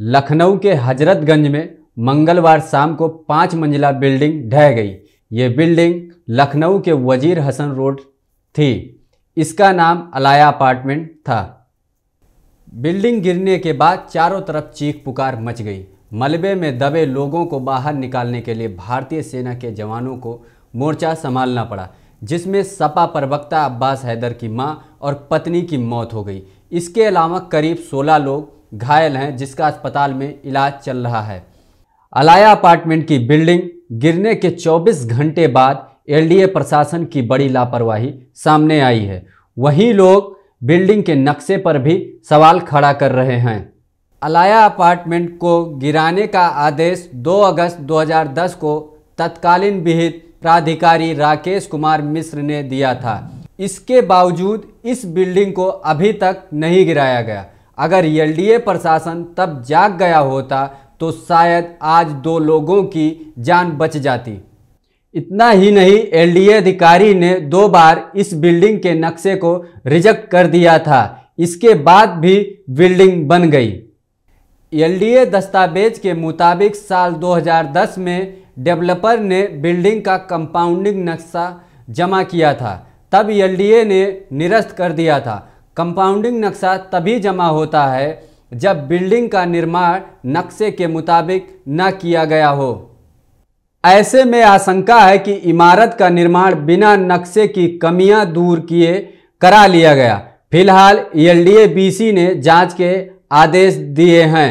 लखनऊ के हजरतगंज में मंगलवार शाम को पाँच मंजिला बिल्डिंग ढह गई ये बिल्डिंग लखनऊ के वजीर हसन रोड थी इसका नाम अलाया अपार्टमेंट था बिल्डिंग गिरने के बाद चारों तरफ चीख पुकार मच गई मलबे में दबे लोगों को बाहर निकालने के लिए भारतीय सेना के जवानों को मोर्चा संभालना पड़ा जिसमें सपा प्रवक्ता अब्बास हैदर की मां और पत्नी की मौत हो गई इसके अलावा करीब 16 लोग घायल हैं जिसका अस्पताल में इलाज चल रहा है अलाया अपार्टमेंट की बिल्डिंग गिरने के 24 घंटे बाद एलडीए प्रशासन की बड़ी लापरवाही सामने आई है वहीं लोग बिल्डिंग के नक्शे पर भी सवाल खड़ा कर रहे हैं अलाया अपार्टमेंट को गिराने का आदेश 2 अगस्त 2010 को तत्कालीन विहित प्राधिकारी राकेश कुमार मिश्र ने दिया था इसके बावजूद इस बिल्डिंग को अभी तक नहीं गिराया गया अगर एलडीए प्रशासन तब जाग गया होता तो शायद आज दो लोगों की जान बच जाती इतना ही नहीं एलडीए अधिकारी ने दो बार इस बिल्डिंग के नक्शे को रिजेक्ट कर दिया था इसके बाद भी बिल्डिंग बन गई एलडीए दस्तावेज के मुताबिक साल 2010 में डेवलपर ने बिल्डिंग का कंपाउंडिंग नक्शा जमा किया था तब एलडीए ने निरस्त कर दिया था कंपाउंडिंग नक्शा तभी जमा होता है जब बिल्डिंग का निर्माण नक्शे के मुताबिक न किया गया हो ऐसे में आशंका है कि इमारत का निर्माण बिना नक्शे की कमियां दूर किए करा लिया गया फिलहाल एल बीसी ने जांच के आदेश दिए हैं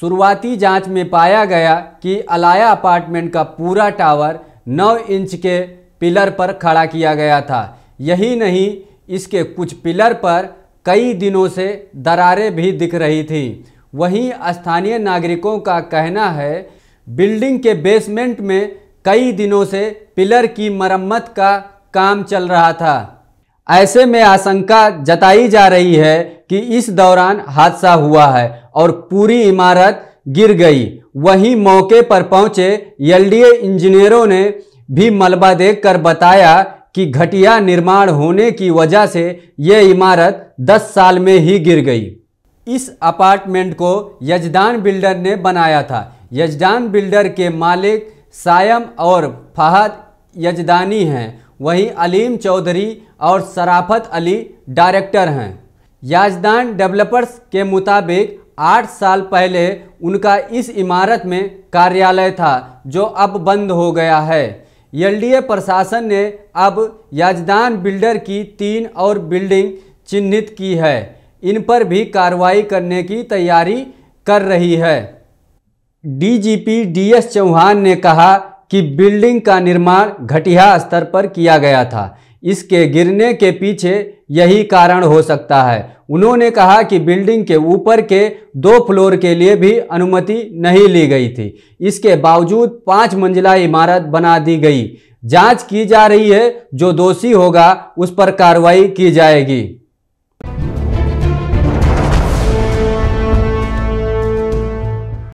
शुरुआती जांच में पाया गया कि अलाया अपार्टमेंट का पूरा टावर 9 इंच के पिलर पर खड़ा किया गया था यही नहीं इसके कुछ पिलर पर कई दिनों से दरारें भी दिख रही थी वहीं स्थानीय नागरिकों का कहना है बिल्डिंग के बेसमेंट में कई दिनों से पिलर की मरम्मत का काम चल रहा था ऐसे में आशंका जताई जा रही है कि इस दौरान हादसा हुआ है और पूरी इमारत गिर गई वहीं मौके पर पहुंचे एलडीए इंजीनियरों ने भी मलबा देखकर बताया कि घटिया निर्माण होने की वजह से ये इमारत 10 साल में ही गिर गई इस अपार्टमेंट को यजदान बिल्डर ने बनाया था यजदान बिल्डर के मालिक सायम और फहद यजदानी हैं वहीं अलीम चौधरी और सराफत अली डायरेक्टर हैं याजदान डेवलपर्स के मुताबिक आठ साल पहले उनका इस इमारत में कार्यालय था जो अब बंद हो गया है एलडीए प्रशासन ने अब याजदान बिल्डर की तीन और बिल्डिंग चिन्हित की है इन पर भी कार्रवाई करने की तैयारी कर रही है डीजीपी डीएस चौहान ने कहा कि बिल्डिंग का निर्माण घटिया स्तर पर किया गया था इसके गिरने के पीछे यही कारण हो सकता है उन्होंने कहा कि बिल्डिंग के ऊपर के दो फ्लोर के लिए भी अनुमति नहीं ली गई थी इसके बावजूद पाँच मंजिला इमारत बना दी गई जांच की जा रही है जो दोषी होगा उस पर कार्रवाई की जाएगी